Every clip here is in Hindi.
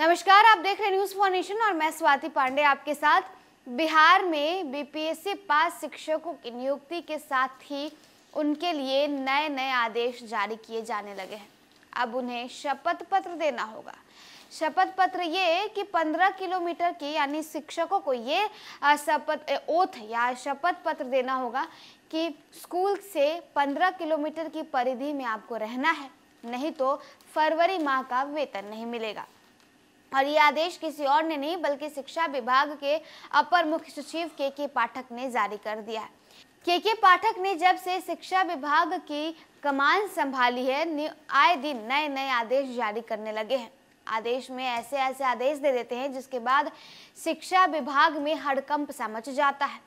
नमस्कार आप देख रहे न्यूज फॉर नेशन और मैं स्वाति पांडे आपके साथ बिहार में बीपीएससी पास शिक्षकों की नियुक्ति के साथ ही उनके लिए नए नए आदेश जारी किए जाने लगे हैं अब उन्हें शपथ पत्र देना होगा शपथ पत्र ये कि 15 किलोमीटर की यानी शिक्षकों को ये शपथ ओथ या शपथ पत्र देना होगा कि स्कूल से 15 किलोमीटर की परिधि में आपको रहना है नहीं तो फरवरी माह का वेतन नहीं मिलेगा और ये आदेश किसी और ने नहीं बल्कि शिक्षा विभाग के अपर मुख्य सचिव के के पाठक ने जारी कर दिया है के के पाठक ने जब से शिक्षा विभाग की कमान संभाली है आए दिन नए नए आदेश जारी करने लगे हैं आदेश में ऐसे ऐसे आदेश दे देते हैं जिसके बाद शिक्षा विभाग में हड़कंप सा मच जाता है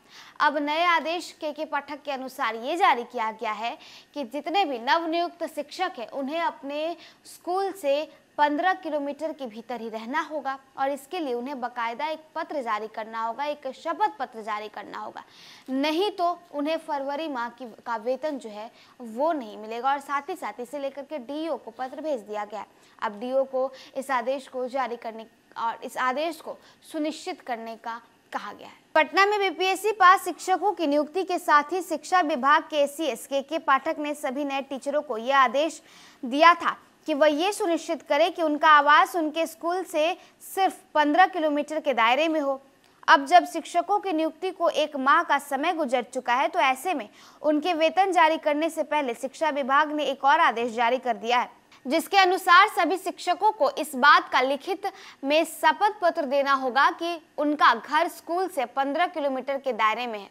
अब नए आदेश के के पाठक के अनुसार ये जारी किया गया है कि जितने भी नवनियुक्त शिक्षक हैं उन्हें अपने स्कूल से पंद्रह किलोमीटर के भीतर ही रहना होगा और इसके लिए उन्हें बकायदा एक पत्र जारी करना होगा एक शपथ पत्र जारी करना होगा नहीं तो उन्हें फरवरी माह की का वेतन जो है वो नहीं मिलेगा और साथ ही साथ इसे लेकर के डीओ को पत्र भेज दिया गया अब डीओ को इस आदेश को जारी करने और इस आदेश को सुनिश्चित करने का कहा गया है पटना में बीपीएससी पास शिक्षकों की नियुक्ति के साथ ही शिक्षा विभाग के सी एस के के पाठक ने सभी नए टीचरों को यह आदेश दिया था कि वह ये सुनिश्चित करे कि उनका आवास उनके स्कूल से सिर्फ 15 किलोमीटर के दायरे में हो अब जब शिक्षकों की नियुक्ति को एक माह का समय गुजर चुका है तो ऐसे में उनके वेतन जारी करने से पहले शिक्षा विभाग ने एक और आदेश जारी कर दिया है जिसके अनुसार सभी शिक्षकों को इस बात का लिखित में शपथ पत्र देना होगा कि उनका घर स्कूल से 15 किलोमीटर के दायरे में है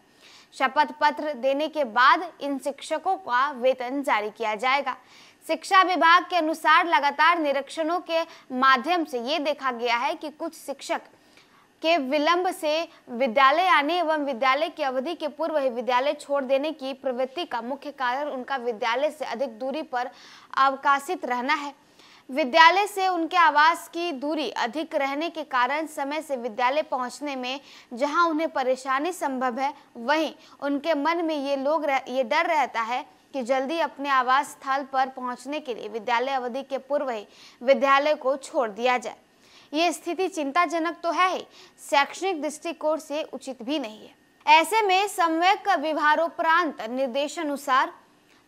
शपथ पत्र देने के बाद इन शिक्षकों का वेतन जारी किया जाएगा शिक्षा विभाग के अनुसार लगातार निरीक्षणों के माध्यम से ये देखा गया है कि कुछ शिक्षक के विलंब से विद्यालय आने एवं विद्यालय की अवधि के पूर्व ही विद्यालय छोड़ देने की प्रवृत्ति का मुख्य कारण उनका विद्यालय से अधिक दूरी पर अवकाशित रहना है विद्यालय से उनके आवास की दूरी अधिक रहने के कारण समय से विद्यालय पहुंचने में जहां उन्हें परेशानी संभव है वहीं उनके मन में ये लोग रह, ये डर रहता है कि जल्दी अपने आवास स्थल पर पहुंचने के लिए विद्यालय अवधि के पूर्व ही विद्यालय को छोड़ दिया जाए ये स्थिति चिंताजनक तो है ही शैक्षणिक दृष्टिकोण से उचित भी नहीं है ऐसे में सम्यक विभारोपरांत निर्देशानुसार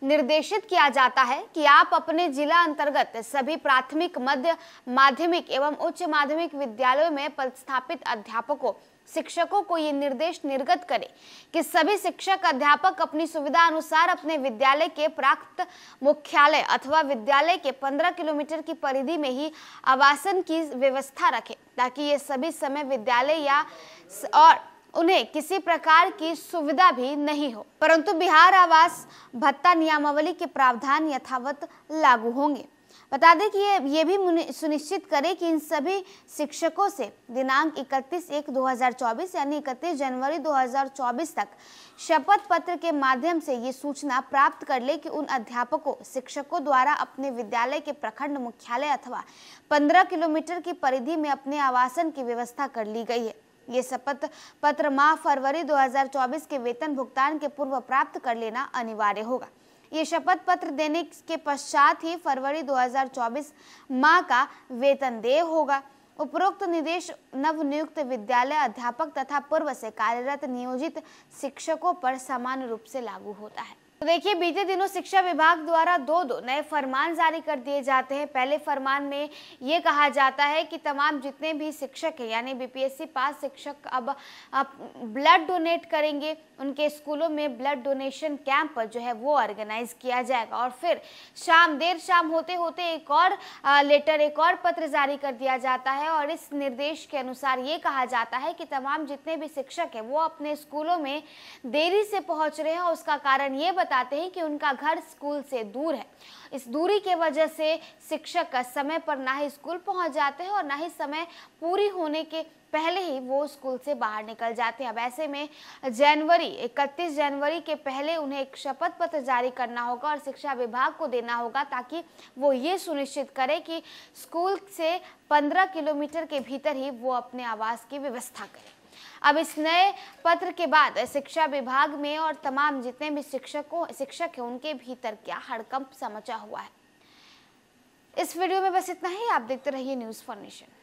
निर्देशित किया जाता है कि आप अपने जिला अंतर्गत सभी प्राथमिक मध्य माध्यमिक एवं उच्च माध्यमिक विद्यालयों में पदस्थापित अध्यापकों शिक्षकों को ये निर्देश निर्गत करे कि सभी शिक्षक अध्यापक अपनी सुविधा अनुसार अपने विद्यालय के प्राप्त मुख्यालय अथवा विद्यालय के 15 किलोमीटर की परिधि में ही आवासन की व्यवस्था रखें ताकि ये सभी समय विद्यालय या और उन्हें किसी प्रकार की सुविधा भी नहीं हो परंतु बिहार आवास भत्ता नियमावली के प्रावधान यथावत लागू होंगे बता दें कि ये ये भी सुनिश्चित करें कि इन सभी शिक्षकों से दिनांक 31 एक 2024 यानी 31 जनवरी 2024 तक शपथ पत्र के माध्यम से ये सूचना प्राप्त कर ले कि उन अध्यापकों शिक्षकों द्वारा अपने विद्यालय के प्रखंड मुख्यालय अथवा 15 किलोमीटर की परिधि में अपने आवासन की व्यवस्था कर ली गई है ये शपथ पत्र माह फरवरी 2024 के वेतन भुगतान के पूर्व प्राप्त कर लेना अनिवार्य होगा ये शपथ पत्र देने के पश्चात ही फरवरी 2024 माह का वेतन देय होगा उपरोक्त निदेश नवनियुक्त विद्यालय अध्यापक तथा पूर्व से कार्यरत नियोजित शिक्षकों पर समान रूप से लागू होता है तो देखिए बीते दिनों शिक्षा विभाग द्वारा दो दो नए फरमान जारी कर दिए जाते हैं पहले फरमान में ये कहा जाता है कि तमाम जितने भी शिक्षक हैं यानी बीपीएससी पास शिक्षक अब, अब ब्लड डोनेट करेंगे उनके स्कूलों में ब्लड डोनेशन कैंप जो है वो ऑर्गेनाइज किया जाएगा और फिर शाम देर शाम होते होते एक और लेटर एक और पत्र जारी कर दिया जाता है और इस निर्देश के अनुसार ये कहा जाता है कि तमाम जितने भी शिक्षक हैं वो अपने स्कूलों में देरी से पहुँच रहे हैं उसका कारण ये बता बताते हैं कि उनका घर स्कूल से दूर है इस दूरी के वजह से शिक्षक समय पर ना ही स्कूल पहुंच जाते हैं और ना ही समय पूरी होने के पहले ही वो स्कूल से बाहर निकल जाते हैं अब ऐसे में जनवरी 31 जनवरी के पहले उन्हें एक शपथ पत्र जारी करना होगा और शिक्षा विभाग को देना होगा ताकि वो ये सुनिश्चित करे कि स्कूल से 15 किलोमीटर के भीतर ही वो अपने आवास की व्यवस्था करे अब इस नए पत्र के बाद शिक्षा विभाग में और तमाम जितने भी शिक्षकों शिक्षक हैं उनके भीतर क्या हड़कंप समचा हुआ है इस वीडियो में बस इतना ही आप देखते रहिए न्यूज़ फॉर नेशन